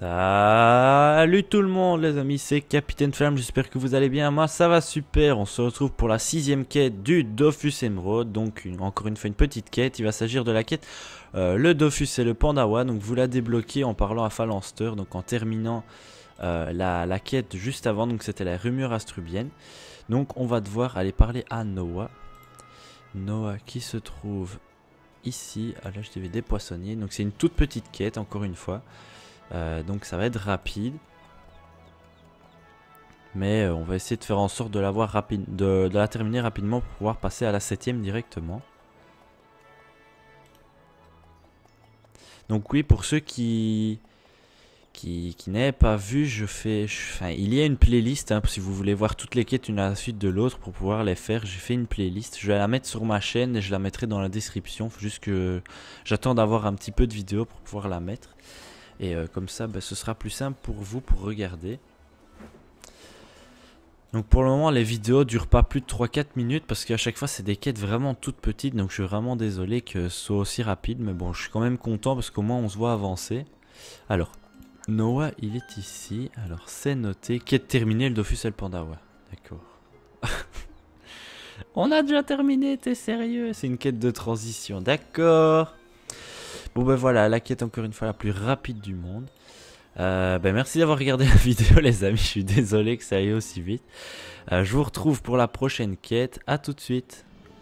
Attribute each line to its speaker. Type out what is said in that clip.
Speaker 1: Salut tout le monde les amis, c'est Capitaine Flamme, j'espère que vous allez bien, moi ça va super, on se retrouve pour la sixième quête du Dofus Emerald, donc encore une fois une petite quête, il va s'agir de la quête euh, le Dofus et le Pandawa, donc vous la débloquez en parlant à Phalanster, donc en terminant euh, la, quête juste avant, donc c'était la rumeur astrubienne, donc on va devoir aller parler à Noah, Noah qui se trouve ici ah, à je devais dépoissonner, donc c'est une toute petite quête encore une fois, euh, donc ça va être rapide. Mais euh, on va essayer de faire en sorte de la, de, la terminer rapidement pour pouvoir passer à la septième directement. Donc oui, pour ceux qui qui, pas vu, je fais, enfin, il y a une playlist hein, si vous voulez voir toutes les quêtes une à la suite de l'autre pour pouvoir les faire. J'ai fait une playlist, je vais la mettre sur ma chaîne et je la mettrai dans la description. Faut juste que j'attends d'avoir un petit peu de vidéo pour pouvoir la mettre. Et euh, comme ça, bah, ce sera plus simple pour vous pour regarder. Donc pour le moment, les vidéos durent pas plus de 3-4 minutes parce qu'à chaque fois, c'est des quêtes vraiment toutes petites. Donc je suis vraiment désolé que ce soit aussi rapide. Mais bon, je suis quand même content parce qu'au moins, on se voit avancer. Alors, Noah, il est ici. Alors, c'est noté. Quête terminée, le Dofus et le Panda. d'accord. on a déjà terminé, t'es sérieux C'est une quête de transition, d'accord Bon ben voilà, la quête encore une fois la plus rapide du monde. Euh, ben merci d'avoir regardé la vidéo les amis, je suis désolé que ça aille aussi vite. Euh, je vous retrouve pour la prochaine quête, à tout de suite.